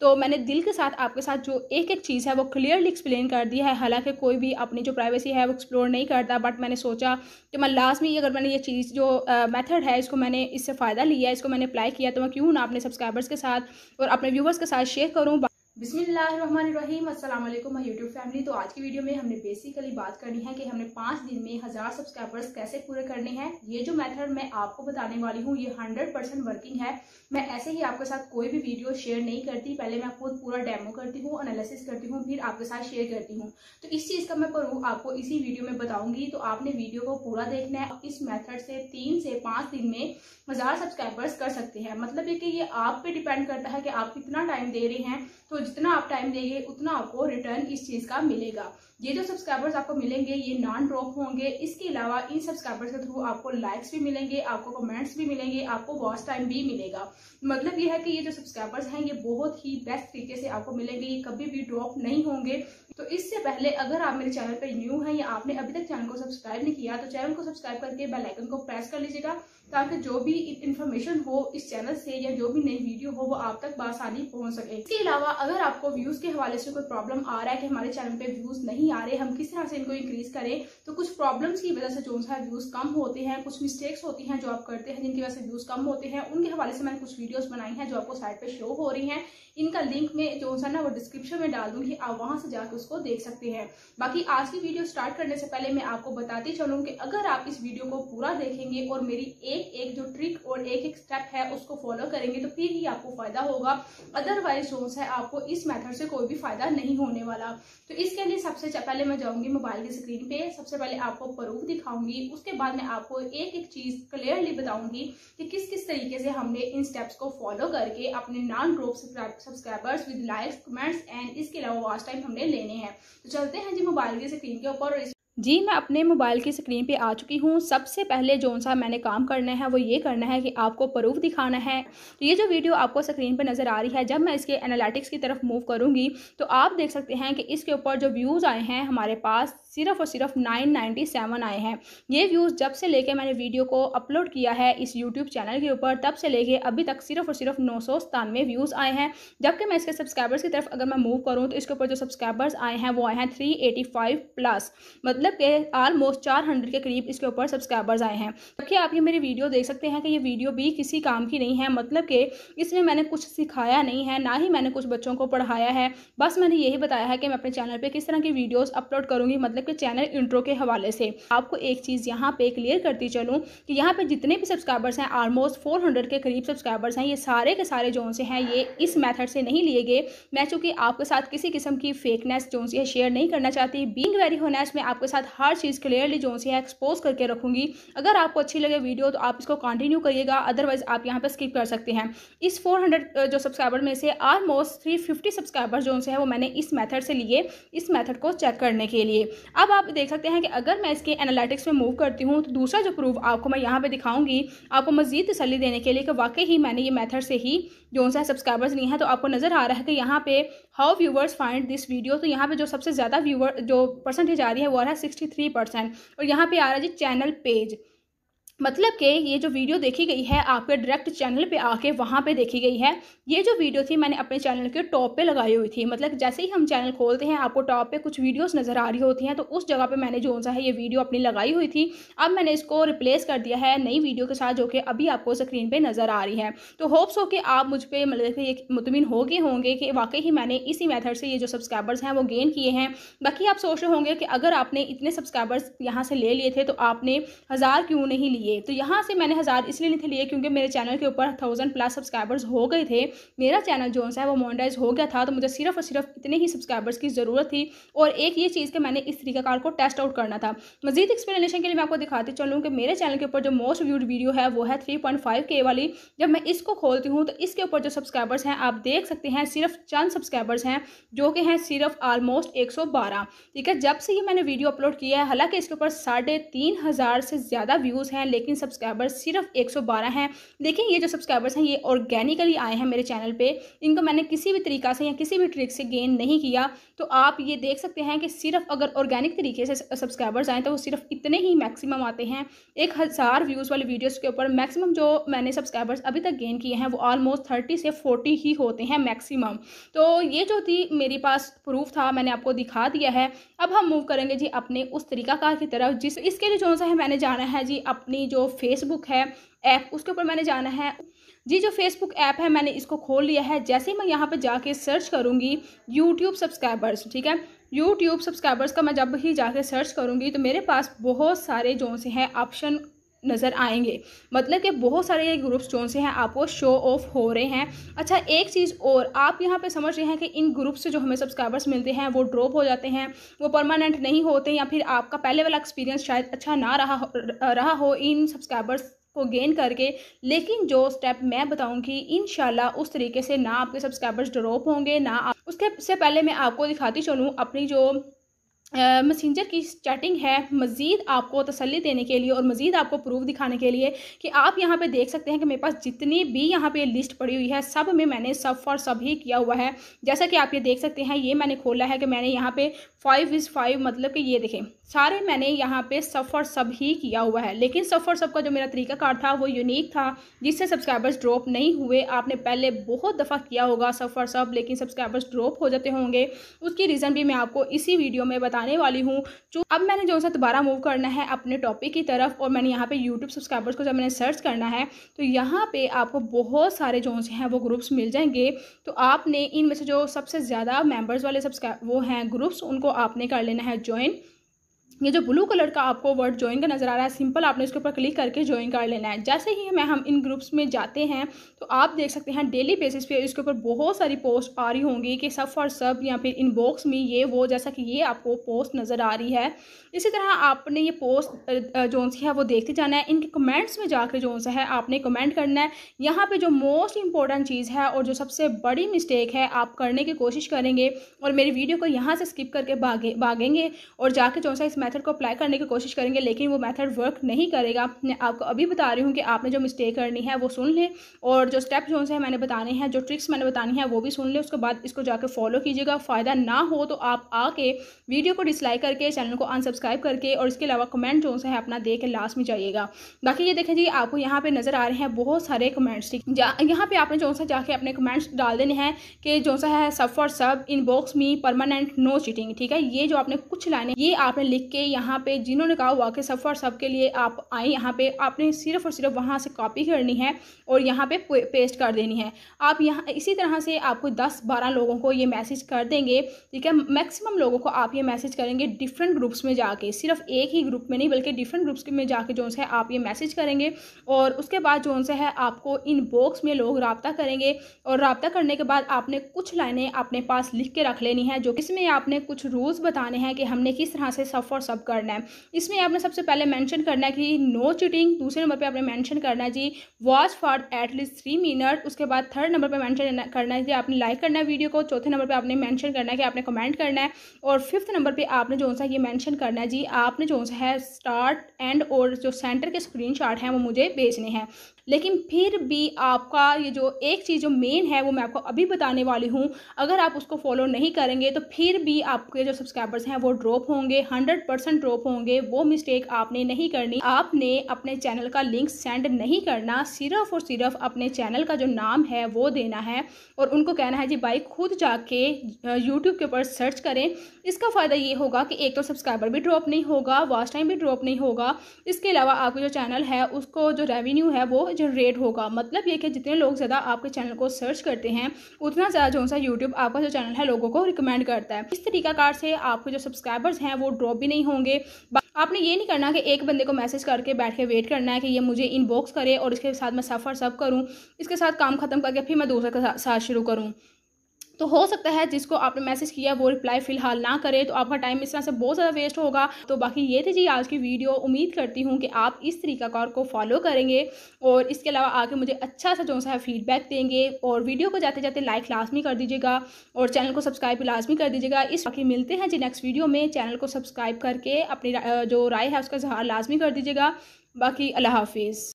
तो मैंने दिल के साथ आपके साथ जो एक एक चीज़ है वो क्लियरली एक्सप्लेन कर दी है हालांकि कोई भी अपनी जो प्राइवेसी है वो एक्सप्लोर नहीं करता बट मैंने सोचा कि मैं लास्ट में अगर मैंने ये चीज़ जो मेथड है इसको मैंने इससे फ़ायदा लिया इसको मैंने अप्लाई किया तो मैं क्यों ना अपने सब्सक्राइबर्स के साथ और अपने व्यूवर्स के साथ शेयर करूँ बिस्मिल्लाम वालेकुम माय यूट्यूब फैमिली तो आज की वीडियो में हमने बेसिकली बात करनी है कि हमने पाँच दिन में हज़ार सब्सक्राइबर्स कैसे पूरे करने हैं ये जो मेथड मैं आपको बताने वाली हूँ ये हंड्रेड परसेंट वर्किंग है मैं ऐसे ही आपके साथ कोई भी वीडियो शेयर नहीं करती पहले मैं खुद पूरा डेमो करती हूँ एनालिसिस करती हूँ फिर आपके साथ शेयर करती हूँ तो इस चीज़ का मैं प्रूफ आपको इसी वीडियो में बताऊंगी तो आपने वीडियो को पूरा देखना है इस मैथड से तीन से पाँच दिन में हज़ार सब्सक्राइबर्स कर सकते हैं मतलब ये कि ये आप पे डिपेंड करता है कि आप कितना टाइम दे रहे हैं तो जितना आप टाइम देंगे उतना आपको रिटर्न इस चीज का मिलेगा ये जो सब्सक्राइबर्स आपको मिलेंगे ये नॉन ड्रॉप होंगे इसके अलावा इन सब्सक्राइबर्स के थ्रू आपको लाइक्स भी मिलेंगे आपको कमेंट्स भी मिलेंगे आपको वॉच टाइम भी मिलेगा मतलब ये है कि ये जो सब्सक्राइबर्स हैं ये बहुत ही बेस्ट तरीके से आपको मिलेंगे ये कभी भी ड्रॉप नहीं होंगे तो इससे पहले अगर आप मेरे चैनल पर न्यू है या आपने अभी तक चैनल को सब्सक्राइब नहीं किया तो चैनल को सब्सक्राइब करके बेलाइकन को प्रेस कर लीजिएगा ताकि जो भी इंफॉर्मेशन हो इस चैनल से या जो भी नई वीडियो हो वो आप तक बासानी पहुंच सके इसके अलावा अगर आपको व्यूज के हवाले से कोई प्रॉब्लम आ रहा है कि हमारे चैनल पे व्यूज नहीं आ रहे हम किस तरह से इनको इंक्रीज करें तो कुछ प्रॉब्लम्स की वजह से जो है व्यूज कम होते हैं कुछ मिस्टेक्स होती हैं जो आप करते हैं जिनकी वजह से व्यूज कम होते हैं उनके हवाले से मैंने कुछ वीडियोज बनाई हैं जो आपको साइड पर शो हो रही हैं इनका लिंक में जो सा ना वो डिस्क्रिप्शन में डाल दूंगी आप वहां से जाकर उसको देख सकते हैं बाकी आज की वीडियो स्टार्ट करने से पहले मैं आपको बताती चलूँ कि अगर आप इस वीडियो को पूरा देखेंगे और मेरी एक एक जो ट्रिक और एक एक स्टेप है उसको फॉलो करेंगे तो फिर ही आपको फायदा होगा अदरवाइज जो है आपको इस मेथड से कोई भी फायदा नहीं होने वाला तो इसके लिए सबसे पहले मैं जाऊंगी मोबाइल की स्क्रीन पे सबसे पहले आपको प्रूफ दिखाऊंगी उसके बाद मैं आपको एक एक चीज क्लियरली बताऊंगी कि किस किस तरीके से हमने इन स्टेप्स को फॉलो करके अपने non groups subscribers with likes comments and इसके अलावा वॉच टाइम हमने लेने हैं तो चलते हैं जी मोबाइल की स्क्रीन के ऊपर जी मैं अपने मोबाइल की स्क्रीन पे आ चुकी हूँ सबसे पहले जो सा मैंने काम करना है वो ये करना है कि आपको प्रूफ दिखाना है तो ये जो वीडियो आपको स्क्रीन पे नज़र आ रही है जब मैं इसके एनालिटिक्स की तरफ मूव करूँगी तो आप देख सकते हैं कि इसके ऊपर जो व्यूज़ आए हैं हमारे पास सिर्फ और सिर्फ 997 आए हैं ये व्यूज़ जब से लेके मैंने वीडियो को अपलोड किया है इस यूट्यूब चैनल के ऊपर तब से लेके अभी तक सिर्फ और सिर्फ नौ सौ व्यूज़ आए हैं जबकि मैं इसके सब्सक्राइबर्स की तरफ अगर मैं मूव करूँ तो इसके ऊपर जो सब्सक्राइबर्स आए हैं वो आए हैं थ्री प्लस मतलब कि आलमोस्ट चार के करीब इसके ऊपर सब्सक्राइबर्स आए हैं जबकि आप ये मेरी वीडियो देख सकते हैं कि ये वीडियो भी किसी काम की नहीं है मतलब कि इसमें मैंने कुछ सिखाया नहीं है ना ही मैंने कुछ बच्चों को पढ़ाया है बस मैंने यही बताया है कि मैं अपने चैनल पर किस तरह की वीडियोज़ अपलोड करूँगी मतलब के चैनल इंट्रो के हवाले से आपको एक चीज़ यहाँ पे क्लियर करती चलूँ कि यहाँ पे जितने भी सब्सक्राइबर्स हैं ऑलमोस्ट 400 के करीब सब्सक्राइबर्स हैं ये सारे के सारे जो से हैं ये इस मेथड से नहीं लिए गए मैं चूंकि आपके साथ किसी किस्म की फेकनेस जो से शेयर नहीं करना चाहती बींग वेरी होनेस मैं आपके साथ हर चीज़ क्लियरली जो से है एक्सपोज करके रखूंगी अगर आपको अच्छी लगे वीडियो तो आप इसको कंटिन्यू करिएगा अदरवाइज़ आप यहाँ पर स्किप कर सकते हैं इस फोर जो सब्सक्राइबर में से ऑलमोस्ट थ्री सब्सक्राइबर जो से है वो मैंने इस मैथड से लिए इस मैथड को चेक करने के लिए अब आप देख सकते हैं कि अगर मैं इसके एनालिटिक्स में मूव करती हूँ तो दूसरा जो प्रूफ आपको मैं यहाँ पर दिखाऊंगी आपको मजीद तसली देने के लिए कि वाकई ही मैंने ये मैथड से ही जो सा सब्सक्राइबर्स लिए हैं तो आपको नज़र आ रहा है कि यहाँ पे how viewers find this video तो यहाँ पे जो सबसे ज़्यादा व्यूवर जो परसेंटेज आ रही है वो आ रहा है सिक्सटी थ्री परसेंट और यहाँ पे आ रहा है जी चैनल पेज मतलब कि ये जो वीडियो देखी गई है आपके डायरेक्ट चैनल पे आके वहाँ पे देखी गई है ये जो वीडियो थी मैंने अपने चैनल के टॉप पे लगाई हुई थी मतलब जैसे ही हम चैनल खोलते हैं आपको टॉप पे कुछ वीडियोस नज़र आ रही होती हैं तो उस जगह पे मैंने जो सा है ये वीडियो अपनी लगाई हुई थी अब मैंने इसको रिप्लेस कर दिया है नई वीडियो के साथ जो कि अभी आपको स्क्रीन पर नज़र आ रही है तो होप्स हो कि आप मुझ पर मतलब ये मुतमिन हो गए होंगे कि वाकई ही मैंने इसी मैथड से ये जो सब्सक्राइबर्स हैं वो गेन किए हैं बाकी आप सोच रहे होंगे कि अगर आपने इतने सब्सक्राइबर्स यहाँ से ले लिए थे तो आपने हज़ार क्यों नहीं लिए लिए तो यहाँ से मैंने हज़ार इसलिए नहीं थे लिए क्योंकि मेरे चैनल के ऊपर थाउजेंड प्लस सब्सक्राइबर्स हो गए थे मेरा चैनल जो है वो मोनिटाइज हो गया था तो मुझे सिर्फ और सिर्फ इतने ही सब्सक्राइबर्स की ज़रूरत थी और एक ये चीज़ कि मैंने इस तरीकाकार को टेस्ट आउट करना था मजीद एक्सप्लेनेशन के लिए मैं आपको दिखाती चलूँ कि मेरे चैनल के ऊपर जो मोस्ट व्यूड वीडियो है वो है थ्री के वाली जब मैं इसको खोलती हूँ तो इसके ऊपर जो सब्सक्राइबर्स हैं आप देख सकते हैं सिर्फ चंद सब्सक्राइबर्स हैं जो कि हैं सिर्फ आलमोस्ट एक ठीक है जब से ये मैंने वीडियो अपलोड किया है हालांकि इसके ऊपर साढ़े तीन हज़ार से ज़्यादा व्यूज़ हैं लेकिन सब्सक्राइबर्स सिर्फ 112 हैं देखिए ये जो सब्सक्राइबर्स हैं ये ऑर्गेनिकली आए हैं मेरे चैनल पे इनको मैंने किसी भी तरीका से या किसी भी ट्रिक से गेन नहीं किया तो आप ये देख सकते हैं कि सिर्फ अगर ऑर्गेनिक तरीके से सब्सक्राइबर्स आएँ तो वो सिर्फ इतने ही मैक्सिमम आते हैं एक हज़ार व्यूज़ वाले वीडियोज़ के ऊपर मैक्सिमम जो मैंने सब्सक्राइबर्स अभी तक गेन किए हैं वो ऑलमोस्ट थर्टी से फोर्टी ही होते हैं मैक्सिमम तो ये जो थी मेरे पास प्रूफ था मैंने आपको दिखा दिया है अब हम मूव करेंगे जी अपने उस तरीका कार की तरफ जिस इसके लिए जो सा है मैंने जाना है जी अपनी अपनी जो फेसबुक है ऐप उसके ऊपर मैंने जाना है जी जो फेसबुक ऐप है मैंने इसको खोल लिया है जैसे ही मैं यहाँ पर जाके सर्च करूँगी यूट्यूब सब्सक्राइबर्स ठीक है यूट्यूब सब्सक्राइबर्स का मैं जब ही जाके सर्च करूँगी तो मेरे पास बहुत सारे जो से हैं ऑप्शन नज़र आएंगे मतलब कि बहुत सारे ये ग्रुप्स जो से हैं आपको शो ऑफ हो रहे हैं अच्छा एक चीज़ और आप यहाँ पे समझ रहे हैं कि इन ग्रुप से जो हमें सब्सक्राइबर्स मिलते हैं वो ड्रॉप हो जाते हैं वो परमानेंट नहीं होते या फिर आपका पहले वाला एक्सपीरियंस शायद अच्छा ना रहा हो, रहा हो इन सब्सक्राइबर्स को गेन करके लेकिन जो स्टेप मैं बताऊंगी इन उस तरीके से ना आपके सब्सक्राइबर्स ड्रॉप होंगे ना उसके से पहले मैं आपको दिखाती चलूँ अपनी जो मैसेंजर की चैटिंग है मज़ीद आपको तसली देने के लिए और मज़ीद आपको प्रूफ दिखाने के लिए कि आप यहाँ पे देख सकते हैं कि मेरे पास जितनी भी यहाँ पे लिस्ट पड़ी हुई है सब में मैंने सब फॉर सब ही किया हुआ है जैसा कि आप ये देख सकते हैं ये मैंने खोला है कि मैंने यहाँ पे फाइव इज़ फाइव मतलब कि ये देखें सारे मैंने यहाँ पे सफ़र सब ही किया हुआ है लेकिन सफ़र सब का जो मेरा तरीका कार था वो यूनिक था जिससे सब्सक्राइबर्स ड्रॉप नहीं हुए आपने पहले बहुत दफ़ा किया होगा सफ़र सब लेकिन सब्सक्राइबर्स ड्रॉप हो जाते होंगे उसकी रीज़न भी मैं आपको इसी वीडियो में बता बताने वाली हूँ जो अब मैंने जो सा दोबारा मूव करना है अपने टॉपिक की तरफ और मैंने यहाँ पे यूट्यूब सब्सक्राइबर्स को जब मैंने सर्च करना है तो यहाँ पे आपको बहुत सारे जो से हैं वो ग्रुप्स मिल जाएंगे तो आपने इनमें से जो सबसे ज़्यादा मेम्बर्स वाले सब्सक्राइब वो हैं ग्रुप्स उनको आपने कर लेना है ज्वाइन ये जो ब्लू कलर का आपको वर्ड ज्वाइन का नज़र आ रहा है सिंपल आपने इसके ऊपर क्लिक करके ज्वाइन कर लेना है जैसे ही हमें हम इन ग्रुप्स में जाते हैं तो आप देख सकते हैं डेली बेसिस पे इसके ऊपर बहुत सारी पोस्ट आ रही होंगी कि सब फॉर सब या फिर इन बॉक्स में ये वो जैसा कि ये आपको पोस्ट नज़र आ रही है इसी तरह आपने ये पोस्ट जो है वो देखते जाना है इनके कमेंट्स में जाकर जो है आपने कमेंट करना है यहाँ पर जो मोस्ट इंपॉर्टेंट चीज़ है और जो सबसे बड़ी मिस्टेक है आप करने की कोशिश करेंगे और मेरी वीडियो को यहाँ से स्किप करके भागे भागेंगे और जाके जो सा इस मेथड को अप्लाई करने की कोशिश करेंगे लेकिन वो मेथड वर्क नहीं करेगा मैं आपको अभी बता रही हूँ कि आपने जो मिस्टेक करनी है वो सुन लें और जो स्टेप जो है मैंने बताने हैं जो ट्रिक्स मैंने बतानी है वो भी सुन लें उसके बाद इसको जाकर फॉलो कीजिएगा फ़ायदा ना हो तो आप आके वीडियो को डिसलाइक करके चैनल को अनसब्सक्राइब करके और इसके अलावा कमेंट जो है अपना दे के लास्ट में जाइएगा बाकी ये देखें जी आपको यहाँ पे नज़र आ रहे हैं बहुत सारे कमेंट्स ठीक यहाँ पे आपने जो सा जाके अपने कमेंट्स डाल देने हैं कि जो सा है sub for sub inbox मी परमानेंट नो चीटिंग ठीक है ये जो आपने कुछ लाने ये आपने लिख के के यहाँ पे जिन्होंने कहा वाक़ सफ़र सब के लिए आप आए यहाँ पे आपने सिर्फ और सिर्फ वहाँ से कॉपी करनी है और यहाँ पे पेस्ट कर देनी है आप यहाँ इसी तरह से आपको दस बारह लोगों को ये मैसेज कर देंगे ठीक है मैक्सिमम लोगों को आप ये मैसेज करेंगे डिफरेंट ग्रुप्स में जाके सिर्फ एक ही ग्रुप में नहीं बल्कि डिफरेंट ग्रुप्स में जाके जो है आप ये मैसेज करेंगे और उसके बाद जो है आपको इन बॉक्स में लोग रबता करेंगे और रबता करने के बाद आपने कुछ लाइनें अपने पास लिख के रख लेनी है जो किसमें आपने कुछ रूल्स बताने हैं कि हमने किस तरह से सफ़र सब करना है इसमें आपने सबसे पहले मैंशन करना है कि नो चिटिंग दूसरे नंबर पर आपने मेंशन करना है जी watch for at least three minute उसके बाद थर्ड नंबर पर मैंशन करना है जी आपने लाइक करना है वीडियो को चौथे नंबर पर आपने मैंशन करना है कि आपने कमेंट करना है और फिफ्थ नंबर पर आपने जो सा ये मैंशन करना है जी आपने जो सा है स्टार्ट एंड और जो सेंटर के स्क्रीन शॉट हैं वो मुझे भेजने हैं लेकिन फिर भी आपका ये जो एक चीज़ जो मेन है वो मैं आपको अभी बताने वाली हूँ अगर आप उसको फॉलो नहीं करेंगे तो फिर भी आपके जो सब्सक्राइबर्स हैं वो ड्रॉप होंगे हंड्रेड परसेंट ड्रॉप होंगे वो मिस्टेक आपने नहीं करनी आपने अपने चैनल का लिंक सेंड नहीं करना सिर्फ और सिर्फ अपने चैनल का जो नाम है वो देना है और उनको कहना है जी भाई खुद जाके यूट्यूब के ऊपर सर्च करें इसका फ़ायदा ये होगा कि एक तो सब्सक्राइबर भी ड्रॉप नहीं होगा वास्ट टाइम भी ड्रॉप नहीं होगा इसके अलावा आपका जो चैनल है उसको जो रेवेन्यू है वो जनरेट होगा मतलब ये कि जितने लोग ज़्यादा आपके चैनल को सर्च करते हैं उतना ज़्यादा जो सा यूट्यूब आपका जो चैनल है लोगों को रिकमेंड करता है इस तरीकाकार से आपके जो सब्सक्राइबर्स हैं वो ड्रॉप भी नहीं होंगे आपने ये नहीं करना कि एक बंदे को मैसेज करके बैठ के वेट करना है कि ये मुझे इनबॉक्स करे और इसके साथ मैं सफ़र सब करूँ इसके साथ काम ख़त्म करके फिर मैं दूसरे के साथ शुरू करूँ तो हो सकता है जिसको आपने मैसेज किया वो रिप्लाई फ़िलहाल ना करे तो आपका टाइम इस तरह से बहुत ज़्यादा वेस्ट होगा तो बाकी ये थी जी आज की वीडियो उम्मीद करती हूँ कि आप इस तरीकाकार को फॉलो करेंगे और इसके अलावा आके मुझे अच्छा सा जो सा है फीडबैक देंगे और वीडियो को जाते जाते लाइक लाजमी कर दीजिएगा और चैनल को सब्सक्राइब लाजमी कर दीजिएगा इस बाकी मिलते हैं जी नेक्स्ट वीडियो में चैनल को सब्सक्राइब करके अपनी जो राय है उसका इजहार लाजमी कर दीजिएगा बाकी अल्लाह हाफिज़